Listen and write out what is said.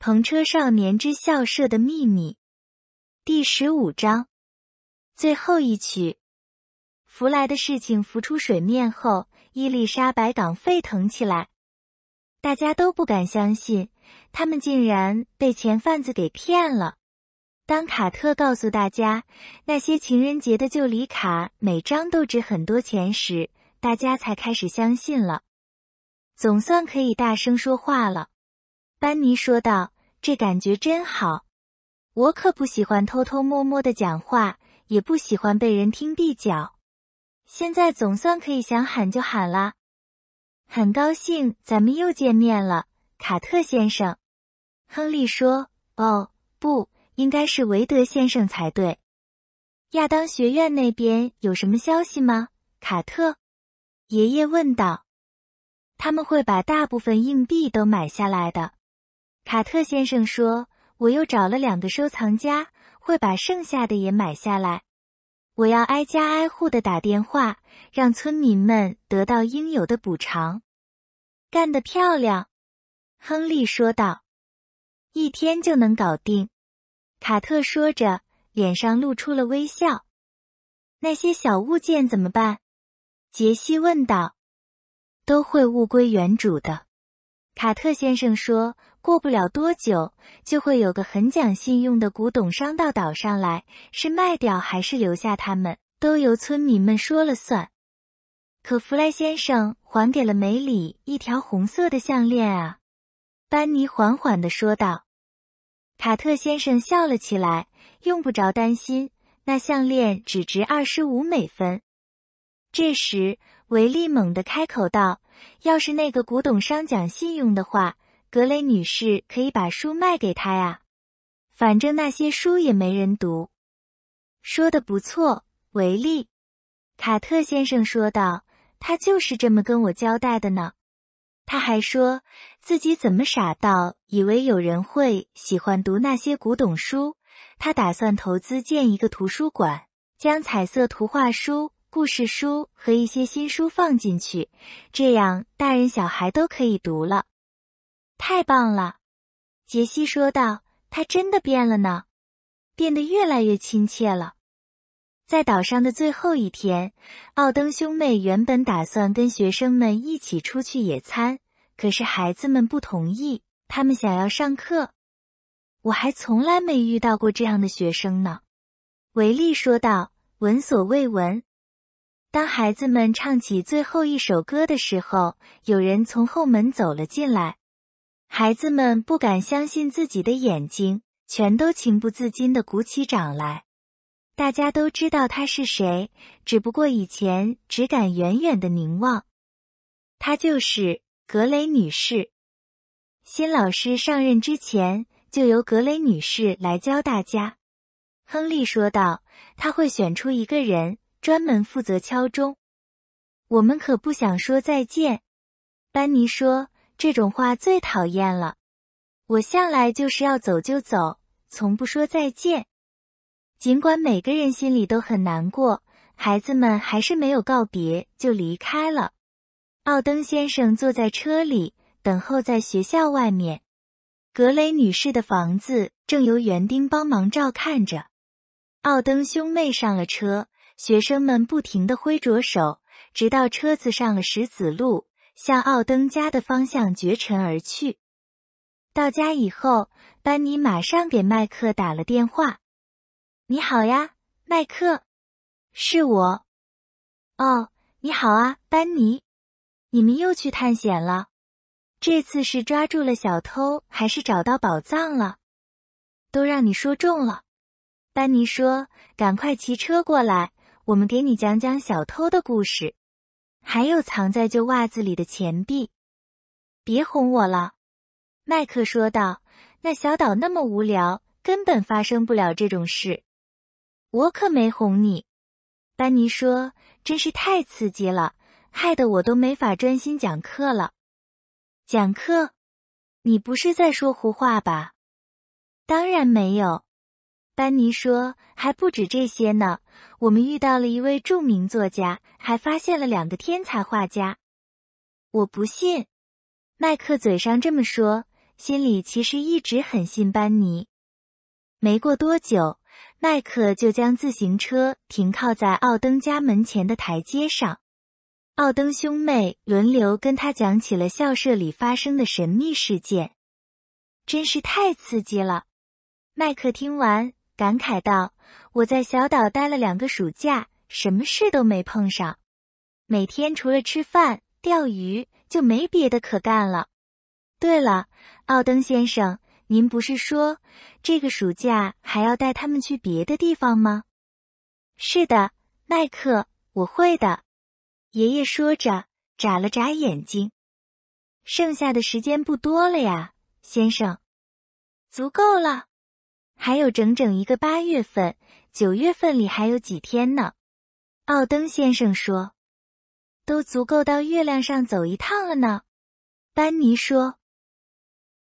《篷车少年之校舍的秘密》第十五章，最后一曲。弗莱的事情浮出水面后，伊丽莎白港沸腾起来。大家都不敢相信，他们竟然被钱贩子给骗了。当卡特告诉大家那些情人节的旧礼卡每张都值很多钱时，大家才开始相信了。总算可以大声说话了。班尼说道：“这感觉真好，我可不喜欢偷偷摸摸的讲话，也不喜欢被人听地脚。现在总算可以想喊就喊了，很高兴咱们又见面了，卡特先生。”亨利说：“哦，不，应该是韦德先生才对。”亚当学院那边有什么消息吗？卡特爷爷问道。“他们会把大部分硬币都买下来的。”卡特先生说：“我又找了两个收藏家，会把剩下的也买下来。我要挨家挨户的打电话，让村民们得到应有的补偿。”干得漂亮，亨利说道。“一天就能搞定。”卡特说着，脸上露出了微笑。“那些小物件怎么办？”杰西问道。“都会物归原主的。”卡特先生说过，不了多久就会有个很讲信用的古董商到岛上来。是卖掉还是留下，他们都由村民们说了算。可弗莱先生还给了梅里一条红色的项链啊，班尼缓缓的说道。卡特先生笑了起来，用不着担心，那项链只值二十五美分。这时，维利猛地开口道。要是那个古董商讲信用的话，格雷女士可以把书卖给他呀。反正那些书也没人读。说的不错，维利，卡特先生说道，他就是这么跟我交代的呢。他还说自己怎么傻到以为有人会喜欢读那些古董书。他打算投资建一个图书馆，将彩色图画书。故事书和一些新书放进去，这样大人小孩都可以读了，太棒了！杰西说道：“他真的变了呢，变得越来越亲切了。”在岛上的最后一天，奥登兄妹原本打算跟学生们一起出去野餐，可是孩子们不同意，他们想要上课。我还从来没遇到过这样的学生呢，维利说道：“闻所未闻。”当孩子们唱起最后一首歌的时候，有人从后门走了进来。孩子们不敢相信自己的眼睛，全都情不自禁的鼓起掌来。大家都知道他是谁，只不过以前只敢远远的凝望。他就是格雷女士。新老师上任之前，就由格雷女士来教大家。亨利说道：“他会选出一个人。”专门负责敲钟，我们可不想说再见。班尼说这种话最讨厌了。我向来就是要走就走，从不说再见。尽管每个人心里都很难过，孩子们还是没有告别就离开了。奥登先生坐在车里，等候在学校外面。格雷女士的房子正由园丁帮忙照看着。奥登兄妹上了车。学生们不停地挥着手，直到车子上了石子路，向奥登家的方向绝尘而去。到家以后，班尼马上给麦克打了电话：“你好呀，麦克，是我。哦，你好啊，班尼，你们又去探险了？这次是抓住了小偷，还是找到宝藏了？都让你说中了。”班尼说：“赶快骑车过来。”我们给你讲讲小偷的故事，还有藏在旧袜子里的钱币。别哄我了，麦克说道。那小岛那么无聊，根本发生不了这种事。我可没哄你，班尼说。真是太刺激了，害得我都没法专心讲课了。讲课？你不是在说胡话吧？当然没有。班尼说：“还不止这些呢，我们遇到了一位著名作家，还发现了两个天才画家。”我不信。麦克嘴上这么说，心里其实一直很信班尼。没过多久，麦克就将自行车停靠在奥登家门前的台阶上。奥登兄妹轮流跟他讲起了校舍里发生的神秘事件，真是太刺激了。麦克听完。感慨道：“我在小岛待了两个暑假，什么事都没碰上。每天除了吃饭、钓鱼，就没别的可干了。对了，奥登先生，您不是说这个暑假还要带他们去别的地方吗？”“是的，麦克，我会的。”爷爷说着，眨了眨眼睛。“剩下的时间不多了呀，先生。”“足够了。”还有整整一个八月份，九月份里还有几天呢？奥登先生说，都足够到月亮上走一趟了呢。班尼说。